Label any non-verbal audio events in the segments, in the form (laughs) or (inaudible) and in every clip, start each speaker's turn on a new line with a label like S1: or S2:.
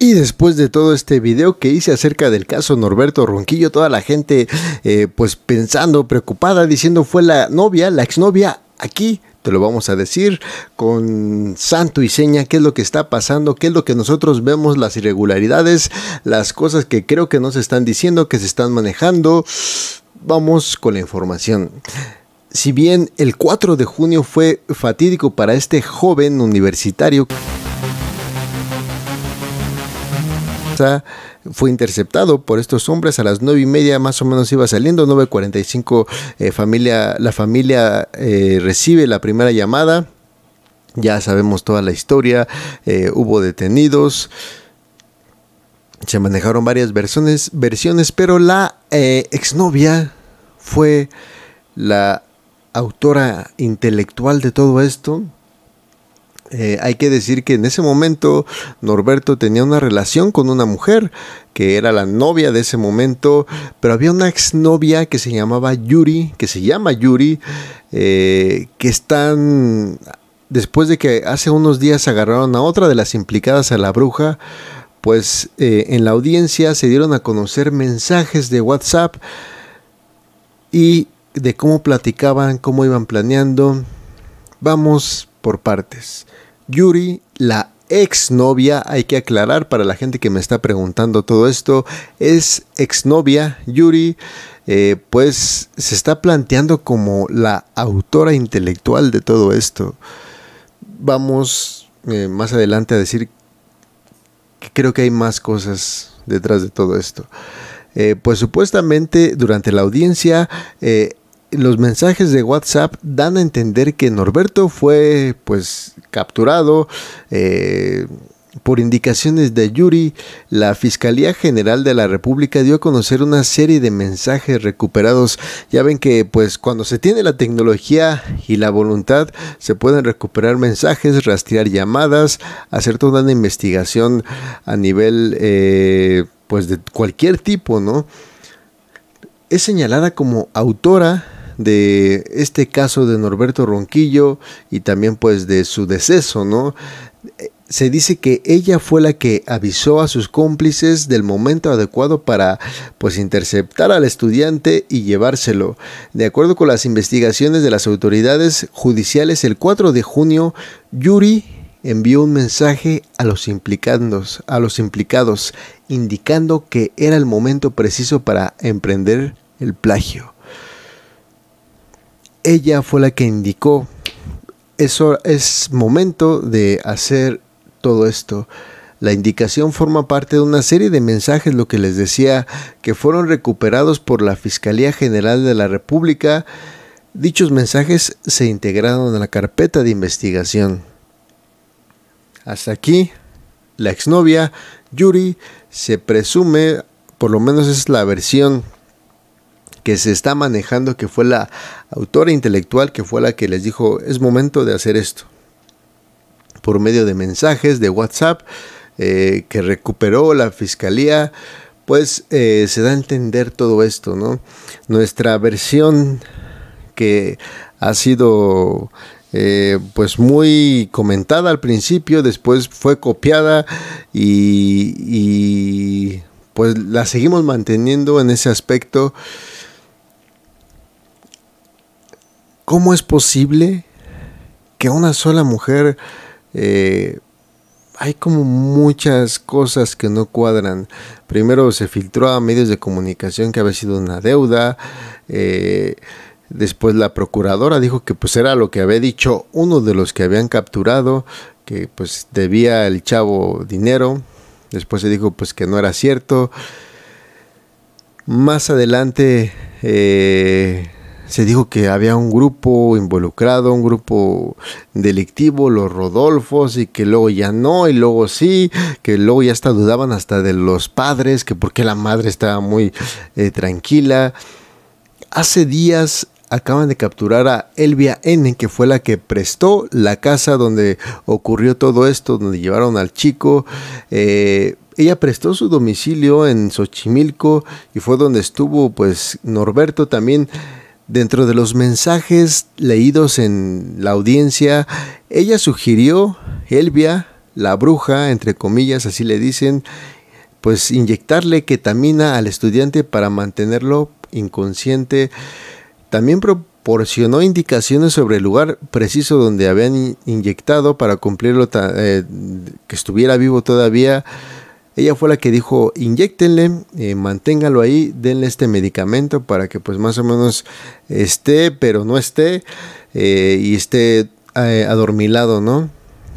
S1: Y después de todo este video que hice acerca del caso Norberto Ronquillo, toda la gente eh, pues pensando, preocupada, diciendo fue la novia, la exnovia, aquí te lo vamos a decir con santo y seña qué es lo que está pasando, qué es lo que nosotros vemos, las irregularidades, las cosas que creo que no se están diciendo, que se están manejando. Vamos con la información. Si bien el 4 de junio fue fatídico para este joven universitario, fue interceptado por estos hombres a las nueve y media más o menos iba saliendo, 9.45 eh, familia, la familia eh, recibe la primera llamada, ya sabemos toda la historia, eh, hubo detenidos, se manejaron varias versiones, versiones pero la exnovia fue la autora intelectual de todo esto, eh, hay que decir que en ese momento Norberto tenía una relación con una mujer que era la novia de ese momento, pero había una exnovia que se llamaba Yuri, que se llama Yuri, eh, que están, después de que hace unos días agarraron a otra de las implicadas a la bruja, pues eh, en la audiencia se dieron a conocer mensajes de WhatsApp y de cómo platicaban, cómo iban planeando. Vamos partes. Yuri, la exnovia, hay que aclarar para la gente que me está preguntando todo esto, es exnovia Yuri, eh, pues se está planteando como la autora intelectual de todo esto. Vamos eh, más adelante a decir que creo que hay más cosas detrás de todo esto. Eh, pues supuestamente durante la audiencia, los mensajes de WhatsApp dan a entender que Norberto fue pues capturado eh, por indicaciones de Yuri, la Fiscalía General de la República dio a conocer una serie de mensajes recuperados. Ya ven que pues cuando se tiene la tecnología y la voluntad se pueden recuperar mensajes, rastrear llamadas, hacer toda una investigación a nivel eh, pues de cualquier tipo, ¿no? Es señalada como autora de este caso de Norberto Ronquillo y también pues de su deceso, ¿no? se dice que ella fue la que avisó a sus cómplices del momento adecuado para pues interceptar al estudiante y llevárselo. De acuerdo con las investigaciones de las autoridades judiciales, el 4 de junio, Yuri envió un mensaje a los implicados, a los implicados, indicando que era el momento preciso para emprender el plagio ella fue la que indicó, eso es momento de hacer todo esto. La indicación forma parte de una serie de mensajes, lo que les decía, que fueron recuperados por la Fiscalía General de la República. Dichos mensajes se integraron en la carpeta de investigación. Hasta aquí, la exnovia Yuri se presume, por lo menos es la versión que se está manejando, que fue la autora intelectual, que fue la que les dijo, es momento de hacer esto. Por medio de mensajes de WhatsApp eh, que recuperó la fiscalía, pues eh, se da a entender todo esto, ¿no? Nuestra versión que ha sido eh, pues muy comentada al principio, después fue copiada y, y pues la seguimos manteniendo en ese aspecto ¿Cómo es posible que una sola mujer... Eh, hay como muchas cosas que no cuadran. Primero se filtró a medios de comunicación que había sido una deuda. Eh, después la procuradora dijo que pues era lo que había dicho uno de los que habían capturado, que pues debía el chavo dinero. Después se dijo pues que no era cierto. Más adelante eh, se dijo que había un grupo involucrado, un grupo delictivo, los Rodolfos, y que luego ya no, y luego sí, que luego ya hasta dudaban hasta de los padres, que porque la madre estaba muy eh, tranquila. Hace días acaban de capturar a Elvia N, que fue la que prestó la casa donde ocurrió todo esto, donde llevaron al chico. Eh, ella prestó su domicilio en Xochimilco y fue donde estuvo pues Norberto también Dentro de los mensajes leídos en la audiencia, ella sugirió, Elvia, la bruja, entre comillas, así le dicen, pues inyectarle ketamina al estudiante para mantenerlo inconsciente. También proporcionó indicaciones sobre el lugar preciso donde habían inyectado para cumplirlo, eh, que estuviera vivo todavía. Ella fue la que dijo, inyectenle, eh, manténgalo ahí, denle este medicamento para que pues más o menos esté, pero no esté, eh, y esté eh, adormilado, ¿no?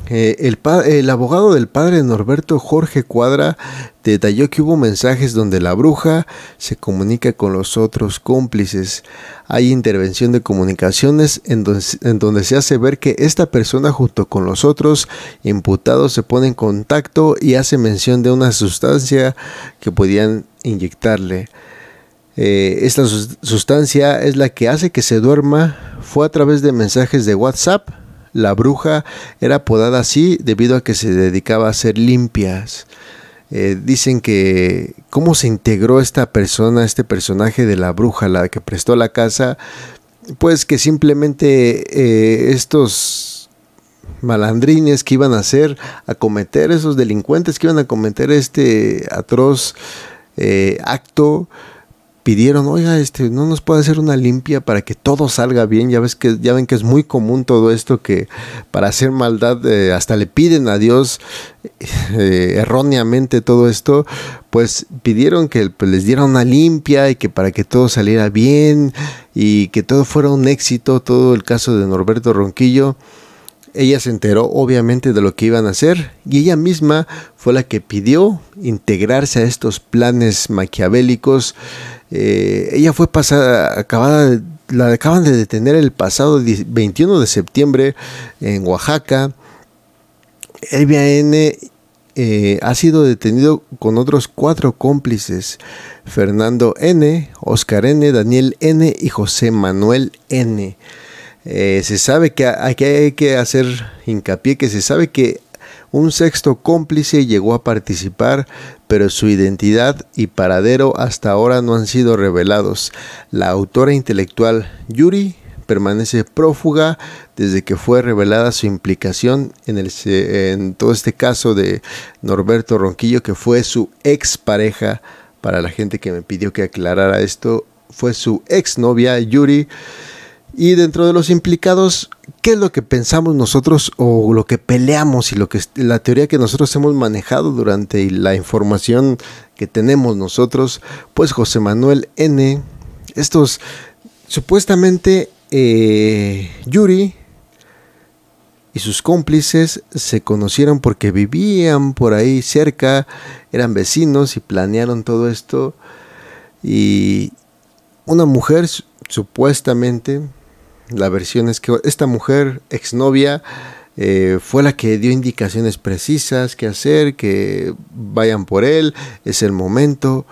S1: el, abogado del padre Norberto Jorge Cuadra detalló que hubo mensajes donde la bruja se comunica con los otros cómplices. Hay intervención de comunicaciones en, donde se hace ver que esta persona junto con los otros imputados se pone en contacto y hace mención de una sustancia que podían inyectarle. Eh, esta sustancia es la que hace que se duerma. Fue a través de mensajes de WhatsApp la bruja era apodada así debido a que se dedicaba a hacer limpias. Eh, dicen que cómo se integró esta persona, este personaje de la bruja, la que prestó la casa, pues que simplemente eh, estos malandrines que iban a hacer, a cometer, esos delincuentes que iban a cometer este atroz eh, acto, pidieron, oiga, este, no nos puede hacer una limpia para que todo salga bien. Ya ves que, ya ven que es muy común todo esto que para hacer maldad eh, hasta le piden a Dios eh, erróneamente todo esto. Pues pidieron que pues, les diera una limpia y que para que todo saliera bien y que todo fuera un éxito, todo el caso de Norberto Ronquillo. Ella se enteró obviamente de lo que iban a hacer y ella misma fue la que pidió integrarse a estos planes maquiavélicos eh, ella fue pasada, acabada, la acaban de detener el pasado 21 de septiembre en Oaxaca. Elvia N. Eh, ha sido detenido con otros cuatro cómplices, Fernando N., Oscar N., Daniel N. y José Manuel N. Eh, se sabe que aquí hay que hacer hincapié que se sabe que un sexto cómplice llegó a participar, pero su identidad y paradero hasta ahora no han sido revelados. La autora intelectual Yuri permanece prófuga desde que fue revelada su implicación en, todo este caso de Norberto Ronquillo, que fue su expareja, para la gente que me pidió que aclarara esto, fue su exnovia Yuri. Y dentro de los implicados qué es lo que pensamos nosotros o lo que peleamos y lo que la teoría que nosotros hemos manejado durante la información que tenemos nosotros, pues José Manuel N, estos supuestamente eh, Yuri y sus cómplices se conocieron porque vivían por ahí cerca, eran vecinos y planearon todo esto y una mujer supuestamente la versión es que esta mujer, exnovia, eh, fue la que dio indicaciones precisas qué hacer, que vayan por él, es el momento.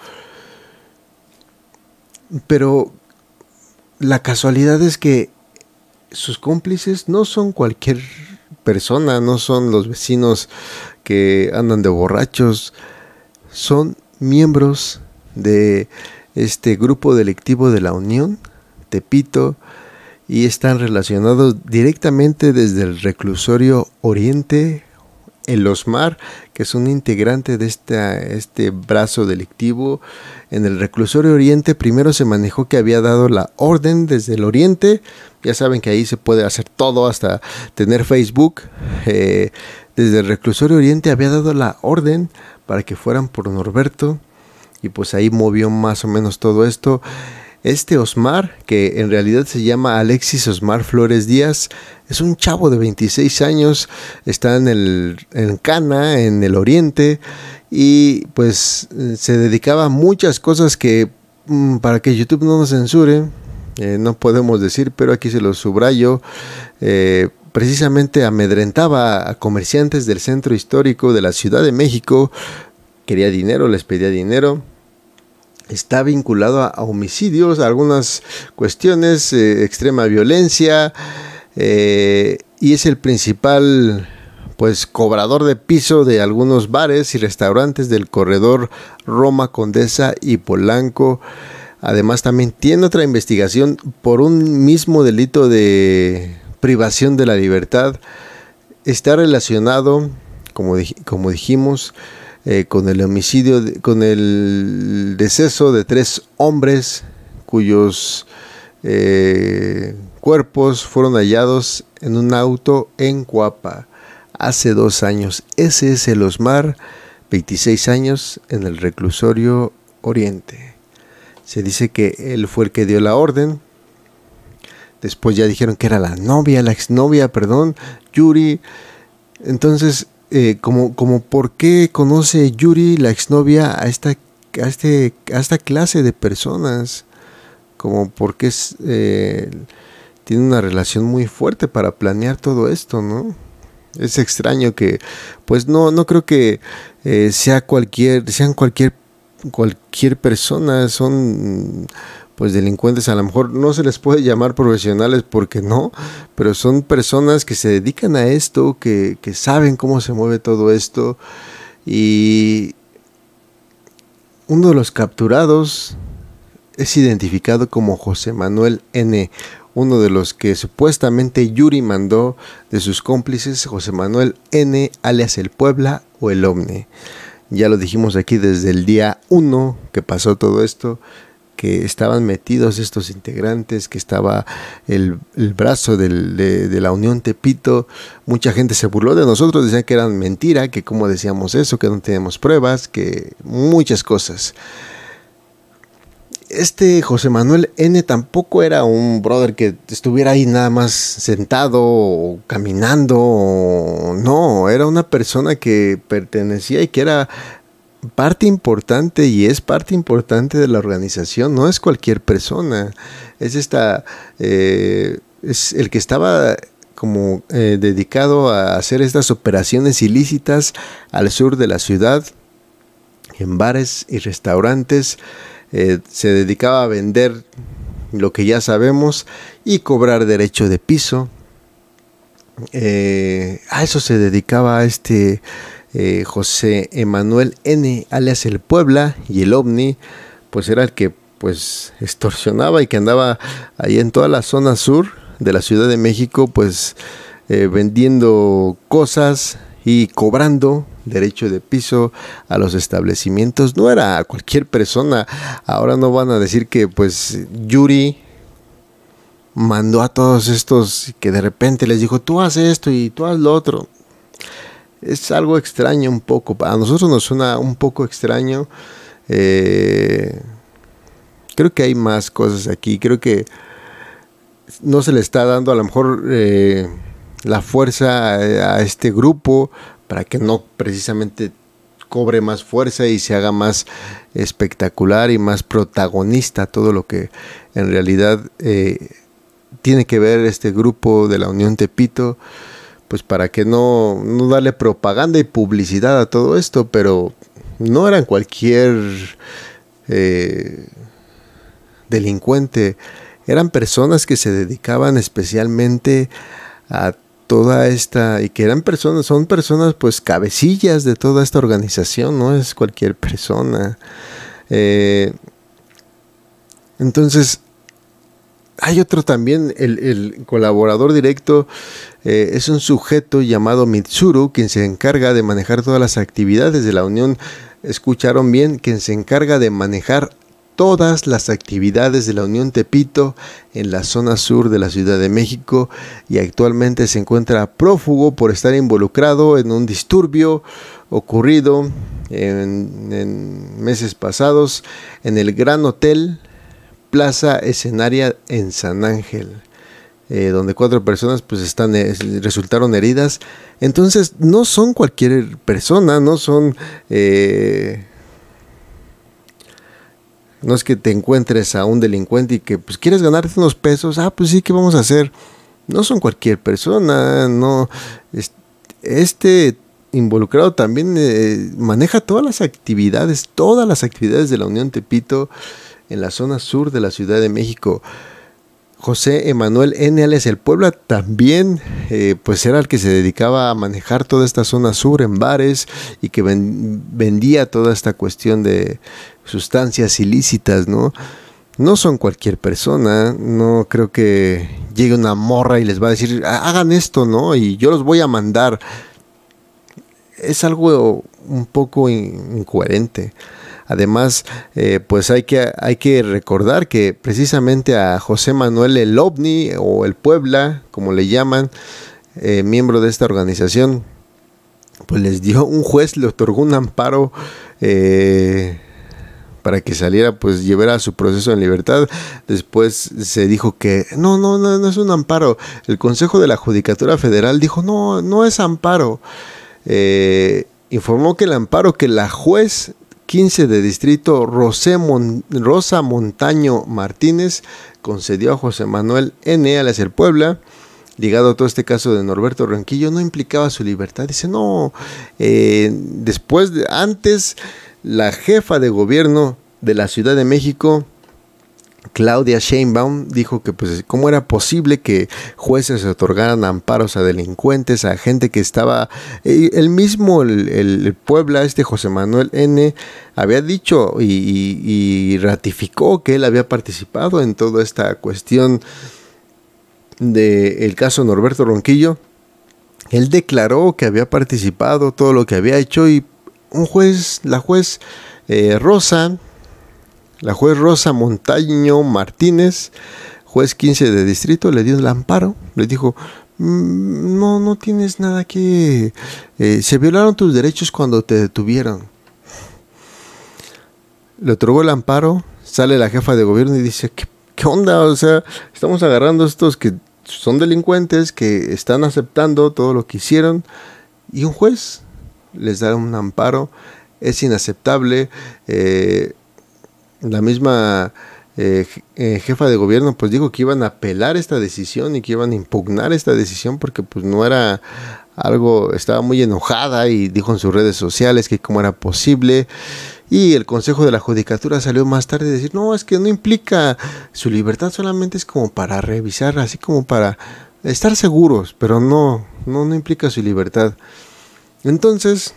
S1: Pero la casualidad es que sus cómplices no son cualquier persona, no son los vecinos que andan de borrachos, son miembros de este grupo delictivo de la Unión, Tepito, y están relacionados directamente desde el reclusorio Oriente, el Osmar, que es un integrante de este, este brazo delictivo. En el reclusorio Oriente primero se manejó que había dado la orden desde el Oriente. Ya saben que ahí se puede hacer todo, hasta tener Facebook. Eh, desde el reclusorio Oriente había dado la orden para que fueran por Norberto. Y pues ahí movió más o menos todo esto. Este Osmar, que en realidad se llama Alexis Osmar Flores Díaz, es un chavo de 26 años, está en, el, Cana, en el Oriente, y pues eh, se dedicaba a muchas cosas que mm, para que YouTube no nos censure, eh, no podemos decir, pero aquí se lo subrayo. Eh, precisamente amedrentaba a comerciantes del centro histórico de la Ciudad de México. Quería dinero, les pedía dinero está vinculado a, homicidios, a algunas cuestiones, eh, extrema violencia, eh, y es el principal pues cobrador de piso de algunos bares y restaurantes del corredor Roma Condesa y Polanco. Además también tiene otra investigación por un mismo delito de privación de la libertad. Está relacionado, como dijimos, eh, con el homicidio, con el deceso de tres hombres cuyos eh, cuerpos fueron hallados en un auto en Cuapa hace dos años. Ese es el Osmar, 26 años, en el reclusorio Oriente. Se dice que él fue el que dio la orden. Después ya dijeron que era la novia, la exnovia, perdón, Yuri. Entonces eh, como, como por qué conoce Yuri, la exnovia, a esta, a este, esta clase de personas, como por qué es, eh, tiene una relación muy fuerte para planear todo esto, ¿no? Es extraño que, pues no, no creo que eh, sea cualquier, sean cualquier, cualquier persona, son pues delincuentes a lo mejor no se les puede llamar profesionales porque no, pero son personas que se dedican a esto, que, que saben cómo se mueve todo esto. Y uno de los capturados es identificado como José Manuel N., uno de los que supuestamente Yuri mandó de sus cómplices, José Manuel N., alias el Puebla o el Omni. Ya lo dijimos aquí desde el día 1 que pasó todo esto, que estaban metidos estos integrantes, que estaba el, brazo de, la Unión Tepito. Mucha gente se burló de nosotros, decían que eran mentira, que cómo decíamos eso, que no teníamos pruebas, que muchas cosas. Este José Manuel N tampoco era un brother que estuviera ahí nada más sentado o caminando, no, era una persona que pertenecía y que era parte importante y es parte importante de la organización, no es cualquier persona, es esta, eh, es el que estaba como eh, dedicado a hacer estas operaciones ilícitas al sur de la ciudad, en bares y restaurantes, eh, se dedicaba a vender lo que ya sabemos y cobrar derecho de piso. a eso se dedicaba este eh, José Emanuel N, alias el Puebla y el OVNI, pues era el que pues extorsionaba y que andaba ahí en toda la zona sur de la Ciudad de México, pues eh, vendiendo cosas y cobrando derecho de piso a los establecimientos. No era cualquier persona. Ahora no van a decir que pues Yuri mandó a todos estos que de repente les dijo, tú haz esto y tú haz lo otro es algo extraño un poco. A nosotros nos suena un poco extraño. Eh, creo que hay más cosas aquí. Creo que no se le está dando a lo mejor eh, la fuerza eh, a este grupo para que no precisamente cobre más fuerza y se haga más espectacular y más protagonista todo lo que en realidad tiene que ver este grupo de la Unión Tepito pues para que no, no darle propaganda y publicidad a todo esto, pero no eran cualquier eh, delincuente, eran personas que se dedicaban especialmente a toda esta y que eran personas, son personas pues cabecillas de toda esta organización, no es cualquier persona. Eh, entonces, hay otro también, el, colaborador directo eh, es un sujeto llamado Mitsuru, quien se encarga de manejar todas las actividades de la Unión. Escucharon bien, quien se encarga de manejar todas las actividades de la Unión Tepito en la zona sur de la Ciudad de México y actualmente se encuentra prófugo por estar involucrado en un disturbio ocurrido en meses pasados en el Gran Hotel plaza escenaria en San Ángel. Eh, donde cuatro personas pues están eh, resultaron heridas entonces no son cualquier persona no son eh, no es que te encuentres a un delincuente y que pues quieres ganarte unos pesos ah pues sí qué vamos a hacer no son cualquier persona no este involucrado también maneja todas las actividades todas las actividades de la Unión Tepito en la zona sur de la Ciudad de México. José Emanuel N.L.S. el Puebla también eh, pues era el que se dedicaba a manejar toda esta zona sur en bares y que vendía toda esta cuestión de sustancias ilícitas, ¿no? No son cualquier persona, no creo que llegue una morra y les va a decir, hagan esto, ¿no? Y yo los voy a mandar. Es algo un poco incoherente. Además, eh, pues hay que, hay que recordar que precisamente a José Manuel el OVNI o el Puebla, como le llaman, eh, miembro de esta organización, pues les dio un juez, le otorgó un amparo eh, para que saliera, pues llevara su proceso en libertad. Después se dijo que no, no, no, no es un amparo. El Consejo de la Judicatura Federal dijo, no, no es amparo. informó que el amparo que la juez 15 de distrito, Rosé Rosa Montaño Martínez concedió a José Manuel N. a hacer Puebla ligado a todo este caso de Norberto Ranquillo, no implicaba su libertad. Dice, no, eh, después, de, antes, la jefa de gobierno de la Ciudad de México Claudia Sheinbaum dijo que pues cómo era posible que jueces otorgaran amparos a delincuentes, a gente que estaba, eh, el mismo el, Puebla, este José Manuel N., había dicho y, ratificó que él había participado en toda esta cuestión del el caso Norberto Ronquillo. Él declaró que había participado, todo lo que había hecho y un juez, la juez eh, Rosa, la juez Rosa Montaño Martínez, juez 15 de distrito, le dio el amparo, le dijo, mm, no, no tienes nada que... Eh, se violaron tus derechos cuando te detuvieron. Le otorgó el amparo, sale la jefa de gobierno y dice, ¿qué, onda? O sea, estamos agarrando a estos que son delincuentes, que están aceptando todo lo que hicieron, y un juez les da un amparo, es inaceptable. Eh, la misma eh, eh, jefa de gobierno pues dijo que iban a apelar esta decisión y que iban a impugnar esta decisión porque pues no era algo, estaba muy enojada y dijo en sus redes sociales que cómo era posible. Y el Consejo de la Judicatura salió más tarde a decir, no, es que no implica su libertad, solamente es como para revisar, así como para estar seguros, pero no, no, no implica su libertad. Entonces,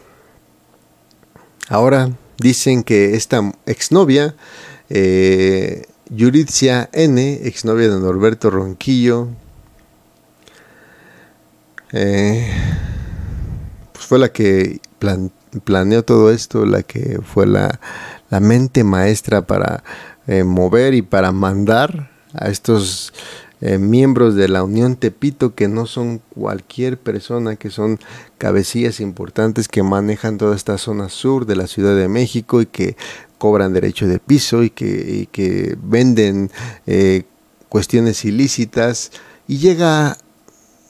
S1: ahora Dicen que esta exnovia, eh, N., exnovia de Norberto Ronquillo, eh, pues fue la que planeó todo esto, la que fue la, mente maestra para eh, mover y para mandar a estos eh, miembros de la Unión Tepito que no son cualquier persona, que son cabecillas importantes que manejan toda esta zona sur de la Ciudad de México y que cobran derecho de piso y que, venden eh, cuestiones ilícitas. Y llega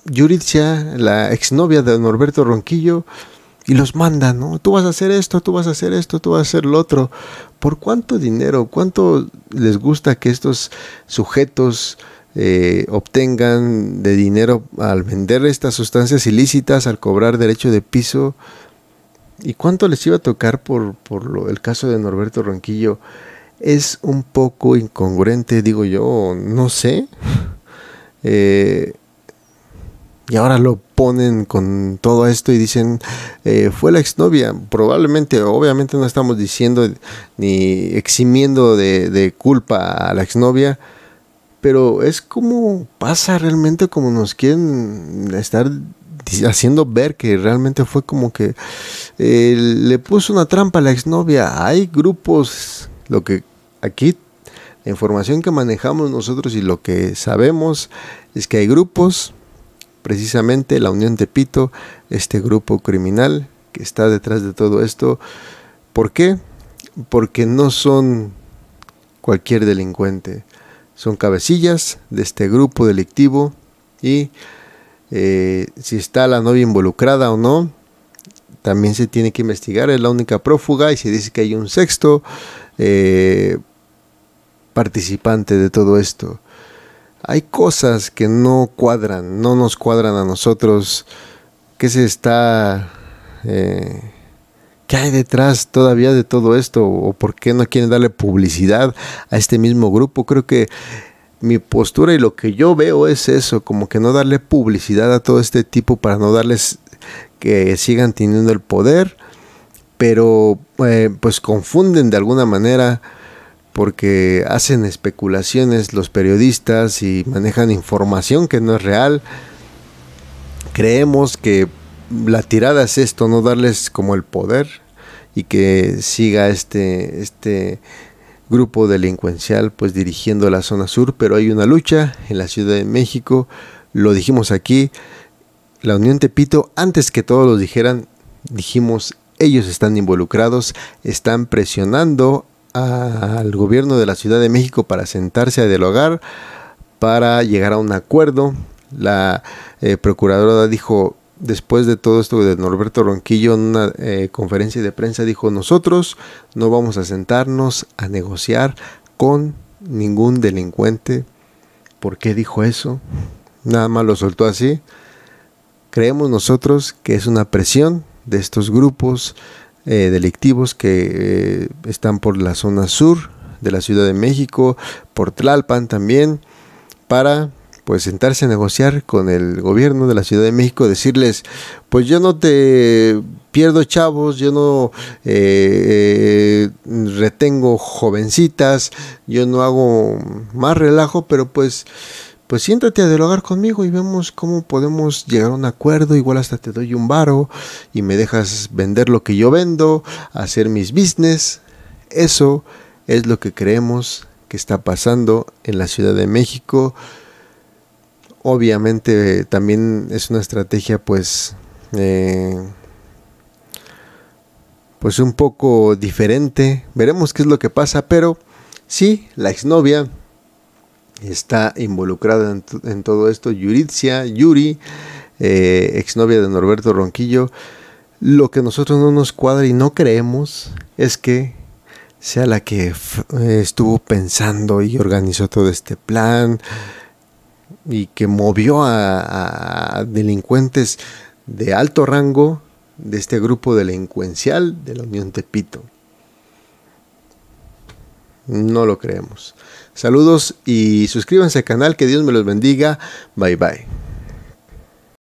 S1: Yuritzia, la exnovia de Norberto Ronquillo, y los manda, ¿no? Tú vas a hacer esto, tú vas a hacer esto, tú vas a hacer lo otro. ¿Por cuánto dinero? ¿Cuánto les gusta que estos sujetos eh, obtengan de dinero al vender estas sustancias ilícitas, al cobrar derecho de piso. ¿Y cuánto les iba a tocar por, por el caso de Norberto Ronquillo? Es un poco incongruente, digo yo, no sé. (laughs) Eh, y ahora lo ponen con todo esto y dicen, eh, fue la exnovia. Probablemente, obviamente no estamos diciendo ni eximiendo de culpa a la exnovia, pero es como pasa realmente como nos quieren estar haciendo ver que realmente fue como que eh, le puso una trampa a la exnovia. Hay grupos, lo que aquí la información que manejamos nosotros y lo que sabemos es que hay grupos, precisamente la Unión de Pito, este grupo criminal que está detrás de todo esto. ¿Por qué? Porque no son cualquier delincuente son cabecillas de este grupo delictivo y eh, si está la novia involucrada o no, también se tiene que investigar, es la única prófuga y se dice que hay un sexto eh, participante de todo esto. Hay cosas que no cuadran, no nos cuadran a nosotros, que se está... Eh, ¿Qué hay detrás todavía de todo esto? ¿O por qué no quieren darle publicidad a este mismo grupo? Creo que mi postura y lo que yo veo es eso, como que no darle publicidad a todo este tipo para no darles que sigan teniendo el poder, pero eh, pues confunden de alguna manera porque hacen especulaciones los periodistas y manejan información que no es real. Creemos que la tirada es esto, no darles como el poder y que siga este, este grupo delincuencial pues dirigiendo la zona sur, pero hay una lucha en la Ciudad de México, lo dijimos aquí, la Unión Tepito, antes que todos lo dijeran, dijimos, ellos están involucrados, están presionando al gobierno de la Ciudad de México para sentarse a dialogar, para llegar a un acuerdo. La eh, procuradora dijo, después de todo esto de Norberto Ronquillo en una eh, conferencia de prensa dijo, nosotros no vamos a sentarnos a negociar con ningún delincuente. ¿Por qué dijo eso? Nada más lo soltó así. Creemos nosotros que es una presión de estos grupos eh, delictivos que eh, están por la zona sur de la Ciudad de México, por Tlalpan también, para pues sentarse a negociar con el gobierno de la Ciudad de México, decirles, pues yo no te pierdo chavos, yo no eh, eh, retengo jovencitas, yo no hago más relajo, pero pues pues siéntate a dialogar conmigo y vemos cómo podemos llegar a un acuerdo. Igual hasta te doy un varo y me dejas vender lo que yo vendo, hacer mis business. Eso es lo que creemos que está pasando en la Ciudad de México obviamente también es una estrategia pues eh, pues un poco diferente veremos qué es lo que pasa pero sí la exnovia está involucrada en, todo esto Yuricia, Yuri eh, exnovia de Norberto Ronquillo lo que nosotros no nos cuadra y no creemos es que sea la que estuvo pensando y organizó todo este plan, y que movió a, delincuentes de alto rango de este grupo delincuencial de la Unión Tepito. No lo creemos. Saludos y suscríbanse al canal. Que Dios me los bendiga. Bye bye.